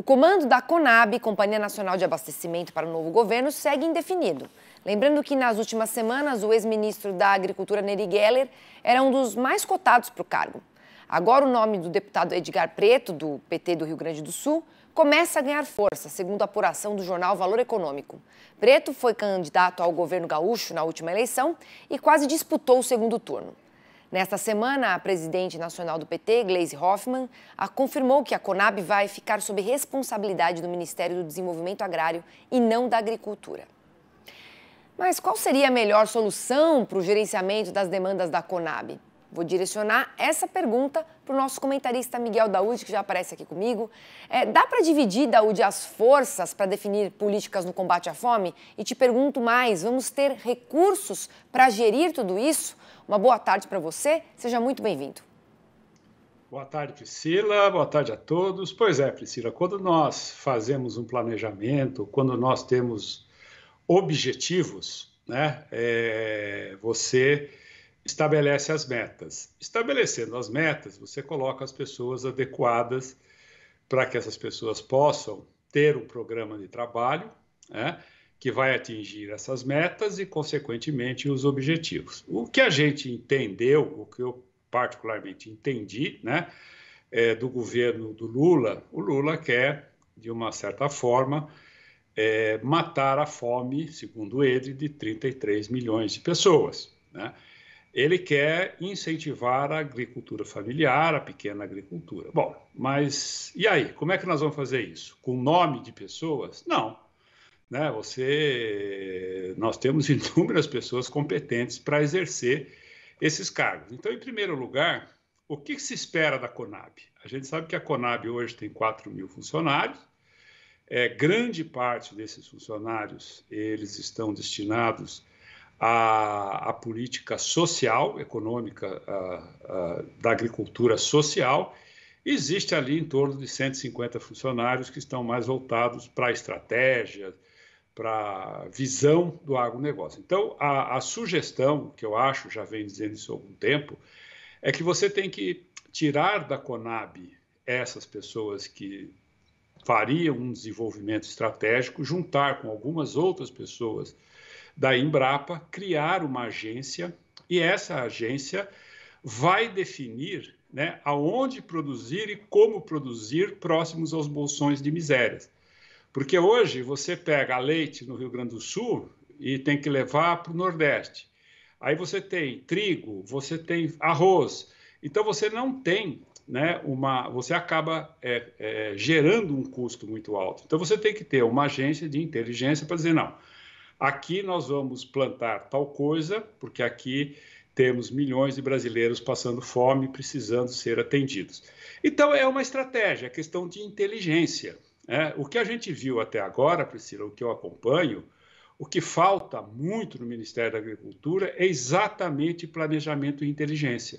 O comando da CONAB, Companhia Nacional de Abastecimento para o novo governo, segue indefinido. Lembrando que nas últimas semanas o ex-ministro da Agricultura Neri Geller era um dos mais cotados para o cargo. Agora o nome do deputado Edgar Preto, do PT do Rio Grande do Sul, começa a ganhar força, segundo a apuração do jornal Valor Econômico. Preto foi candidato ao governo gaúcho na última eleição e quase disputou o segundo turno. Nesta semana, a presidente nacional do PT, Gleise Hoffmann, confirmou que a Conab vai ficar sob responsabilidade do Ministério do Desenvolvimento Agrário e não da Agricultura. Mas qual seria a melhor solução para o gerenciamento das demandas da Conab? Vou direcionar essa pergunta para o nosso comentarista Miguel Daúde, que já aparece aqui comigo. É, dá para dividir, Daúde, as forças para definir políticas no combate à fome? E te pergunto mais: vamos ter recursos para gerir tudo isso? Uma boa tarde para você, seja muito bem-vindo. Boa tarde, Priscila. Boa tarde a todos. Pois é, Priscila, quando nós fazemos um planejamento, quando nós temos objetivos, né, é, você estabelece as metas. Estabelecendo as metas, você coloca as pessoas adequadas para que essas pessoas possam ter um programa de trabalho né, que vai atingir essas metas e, consequentemente, os objetivos. O que a gente entendeu, o que eu particularmente entendi, né, é, do governo do Lula, o Lula quer, de uma certa forma, é, matar a fome, segundo ele, de 33 milhões de pessoas. Né? ele quer incentivar a agricultura familiar, a pequena agricultura. Bom, mas e aí? Como é que nós vamos fazer isso? Com nome de pessoas? Não. Né? Você, nós temos inúmeras pessoas competentes para exercer esses cargos. Então, em primeiro lugar, o que se espera da Conab? A gente sabe que a Conab hoje tem 4 mil funcionários. É, grande parte desses funcionários eles estão destinados a, a, política social, econômica a, a, da agricultura social. Existe ali em torno de 150 funcionários que estão mais voltados para a estratégia, para a visão do agronegócio. Então, a, sugestão, que eu acho, já vem dizendo isso há algum tempo, é que você tem que tirar da Conab essas pessoas que fariam um desenvolvimento estratégico, juntar com algumas outras pessoas da Embrapa criar uma agência e essa agência vai definir né, aonde produzir e como produzir próximos aos bolsões de misérias. Porque hoje você pega leite no Rio Grande do Sul e tem que levar para o Nordeste. Aí você tem trigo, você tem arroz. Então você não tem né, uma, você acaba é, é, gerando um custo muito alto. Então você tem que ter uma agência de inteligência para dizer não. Aqui nós vamos plantar tal coisa, porque aqui temos milhões de brasileiros passando fome, precisando ser atendidos. Então, é uma estratégia, é questão de inteligência. Né? O que a gente viu até agora, Priscila, o que eu acompanho, o que falta muito no Ministério da Agricultura é exatamente planejamento e inteligência.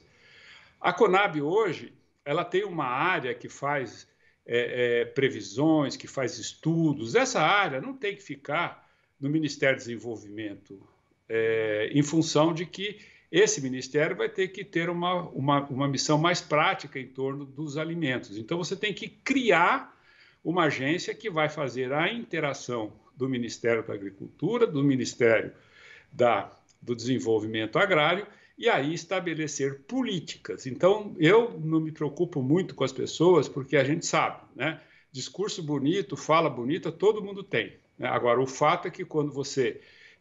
A Conab hoje ela tem uma área que faz é, é, previsões, que faz estudos. Essa área não tem que ficar no Ministério do Desenvolvimento, é, em função de que esse ministério vai ter que ter uma, uma, uma missão mais prática em torno dos alimentos. Então, você tem que criar uma agência que vai fazer a interação do Ministério da Agricultura, do Ministério da, do Desenvolvimento Agrário e aí estabelecer políticas. Então, eu não me preocupo muito com as pessoas, porque a gente sabe, né? Discurso bonito, fala bonita, todo mundo tem. Né? Agora, o fato é que quando você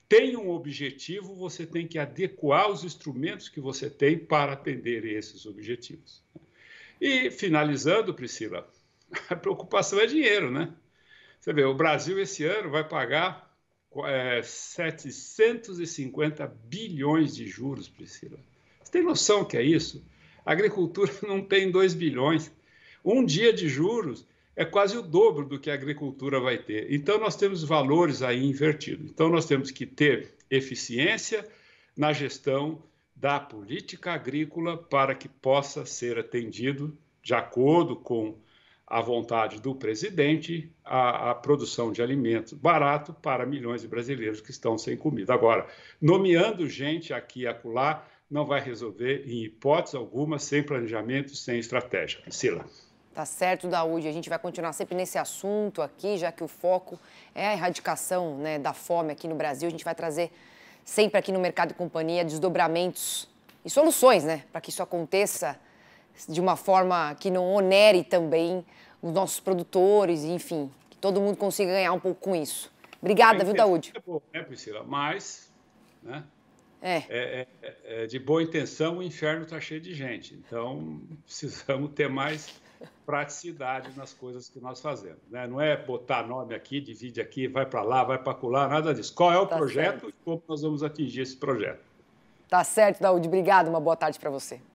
tem um objetivo, você tem que adequar os instrumentos que você tem para atender esses objetivos. E, finalizando, Priscila, a preocupação é dinheiro, né? Você vê, o Brasil esse ano vai pagar é, 750 bilhões de juros, Priscila. Você tem noção que é isso? A agricultura não tem 2 bilhões. Um dia de juros é quase o dobro do que a agricultura vai ter. Então, nós temos valores aí invertidos. Então, nós temos que ter eficiência na gestão da política agrícola para que possa ser atendido, de acordo com a vontade do presidente, a, a produção de alimentos barato para milhões de brasileiros que estão sem comida. Agora, nomeando gente aqui e acolá não vai resolver, em hipótese alguma, sem planejamento, sem estratégia. Priscila. Tá certo, Daúde. A gente vai continuar sempre nesse assunto aqui, já que o foco é a erradicação né, da fome aqui no Brasil. A gente vai trazer sempre aqui no Mercado e Companhia desdobramentos e soluções, né, para que isso aconteça de uma forma que não onere também os nossos produtores, enfim, que todo mundo consiga ganhar um pouco com isso. Obrigada, viu, Daúde? É bom, né, Priscila? Mas, né, é. é. É, é, de boa intenção, o inferno está cheio de gente. Então, precisamos ter mais praticidade nas coisas que nós fazemos. Né? Não é botar nome aqui, divide aqui, vai para lá, vai para lá, nada disso. Qual é o tá projeto certo. e como nós vamos atingir esse projeto? Tá certo, Daúde. Obrigado. Uma boa tarde para você.